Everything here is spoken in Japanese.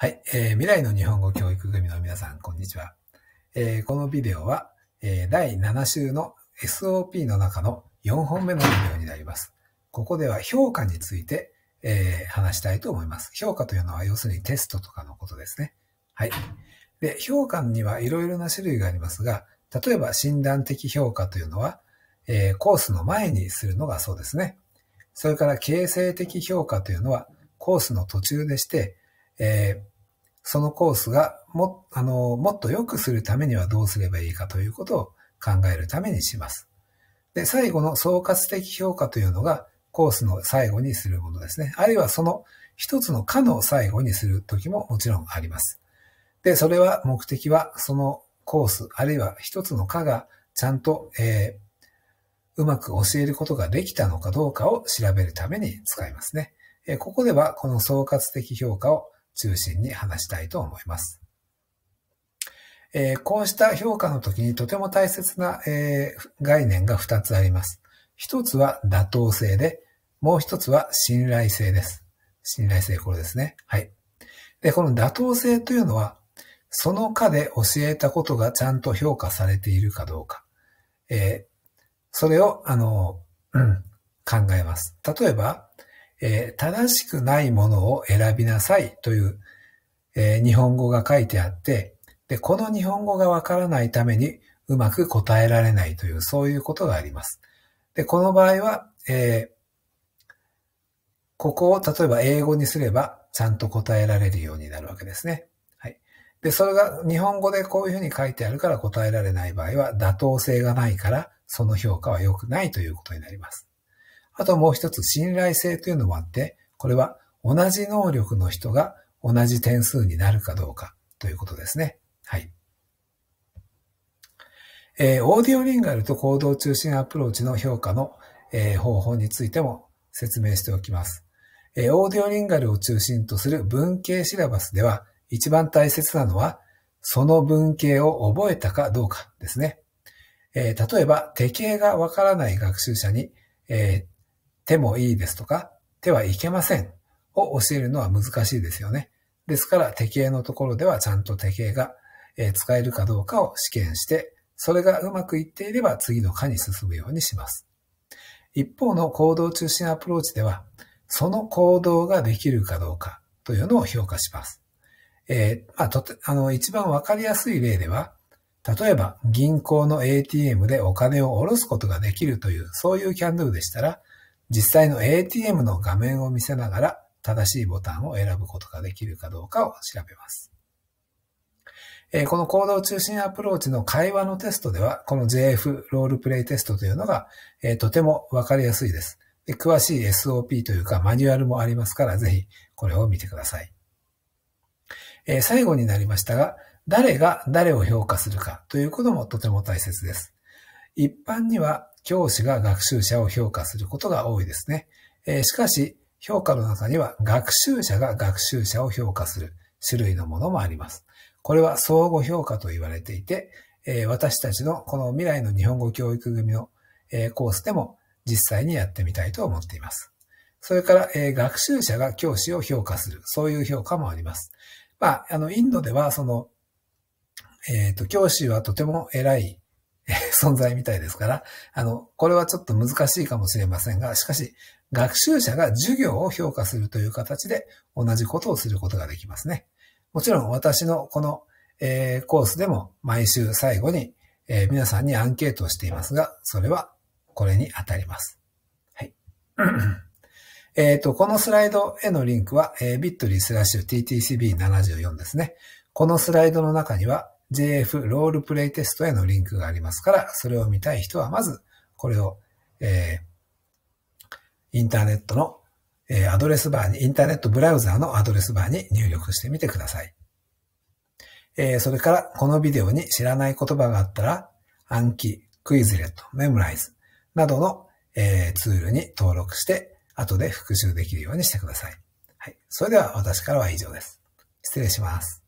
はい、えー、未来の日本語教育組の皆さん、こんにちは。えー、このビデオは、えー、第7週の SOP の中の4本目のビデオになります。ここでは評価について、えー、話したいと思います。評価というのは要するにテストとかのことですね。はい。で、評価にはいろいろな種類がありますが、例えば診断的評価というのは、えー、コースの前にするのがそうですね。それから形成的評価というのは、コースの途中でして、えー、そのコースがもあのもっと良くするためにはどうすればいいかということを考えるためにします。で、最後の総括的評価というのがコースの最後にするものですね。あるいはその一つの課の最後にするときももちろんあります。で、それは目的はそのコース、あるいは一つの課がちゃんと、えー、うまく教えることができたのかどうかを調べるために使いますね。えー、ここではこの総括的評価を中心に話したいと思います。えー、こうした評価の時にとても大切な、えー、概念が2つあります。1つは妥当性で、もう1つは信頼性です。信頼性、これですね。はい。で、この妥当性というのは、その下で教えたことがちゃんと評価されているかどうか。えー、それを、あの、うん、考えます。例えば、えー、正しくないものを選びなさいという、えー、日本語が書いてあって、で、この日本語がわからないためにうまく答えられないという、そういうことがあります。で、この場合は、えー、ここを例えば英語にすればちゃんと答えられるようになるわけですね。はい。で、それが日本語でこういうふうに書いてあるから答えられない場合は妥当性がないからその評価は良くないということになります。あともう一つ信頼性というのもあって、これは同じ能力の人が同じ点数になるかどうかということですね。はい。えー、オーディオリンガルと行動中心アプローチの評価の、えー、方法についても説明しておきます。えー、オーディオリンガルを中心とする文系シラバスでは一番大切なのはその文系を覚えたかどうかですね。え例えば、手形がわからない学習者に、え手もいいですとか、手はいけませんを教えるのは難しいですよね。ですから、手形のところではちゃんと手形が使えるかどうかを試験して、それがうまくいっていれば次の課に進むようにします。一方の行動中心アプローチでは、その行動ができるかどうかというのを評価します。えー、まあ、とて、あの、一番わかりやすい例では、例えば銀行の ATM でお金を下ろすことができるという、そういうキャンドゥでしたら、実際の ATM の画面を見せながら正しいボタンを選ぶことができるかどうかを調べます。この行動中心アプローチの会話のテストでは、この JF ロールプレイテストというのが、えとてもわかりやすいです。で詳しい SOP というかマニュアルもありますから、ぜひこれを見てください。え最後になりましたが、誰が誰を評価するかということもとても大切です。一般には教師が学習者を評価することが多いですね。えー、しかし、評価の中には学習者が学習者を評価する種類のものもあります。これは相互評価と言われていて、えー、私たちのこの未来の日本語教育組の、えー、コースでも実際にやってみたいと思っています。それから、えー、学習者が教師を評価する。そういう評価もあります。まあ、あの、インドでは、その、えっ、と、教師はとても偉い 存在みたいですから、あの、これはちょっと難しいかもしれませんが、しかし、学習者が授業を評価するという形で同じことをすることができますね。もちろん私のこの、えー、コースでも毎週最後に、えー、皆さんにアンケートをしていますが、それはこれに当たります。はい。えっと、このスライドへのリンクは、えー、bit.ly スラッシュ ttcb74 ですね。このスライドの中には、JF ロールプレイテストへのリンクがありますから、それを見たい人はまずこれを、えー、インターネットの、えー、アドレスバーに、インターネットブラウザーのアドレスバーに入力してみてください。えー、それから、このビデオに知らない言葉があったら、暗記、クイズレット、メモライズなどの、えー、ツールに登録して、後で復習できるようにしてください。はい。それでは私からは以上です。失礼します。